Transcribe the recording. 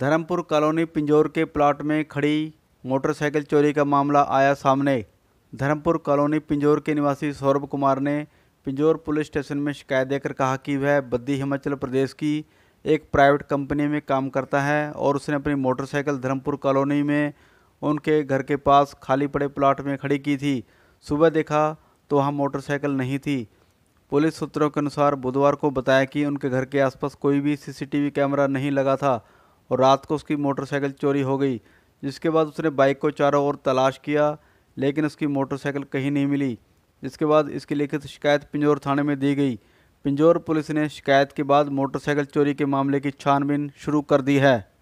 Dharampur colony Pinjore के plot में खड़ी मोटरसाइकिल चोरी का मामला आया सामने धर्मपुर कॉलोनी पिंजौर के निवासी सौरभ कुमार ने पिंजौर पुलिस स्टेशन में शिकायत देकर कहा कि वह बद्दी हिमाचल प्रदेश की एक प्राइवेट कंपनी में काम करता है और उसने अपनी मोटरसाइकिल धर्मपुर कॉलोनी में उनके घर के पास खाली पड़े प्लाट में खड़ी की थी सुबह देखा तो वहाँ मोटरसाइकिल नहीं थी पुलिस सूत्रों के अनुसार बुधवार को बताया कि उनके घर के आसपास कोई भी सीसीटीवी कैमरा नहीं लगा था और रात को उसकी मोटरसाइकिल चोरी हो गई जिसके बाद उसने बाइक को चारों ओर तलाश किया लेकिन उसकी मोटरसाइकिल कहीं नहीं मिली जिसके बाद इसकी लिखित शिकायत पिंजौर थाने में दी गई पिंजौर पुलिस ने शिकायत के बाद मोटरसाइकिल चोरी के मामले की छानबीन शुरू कर दी है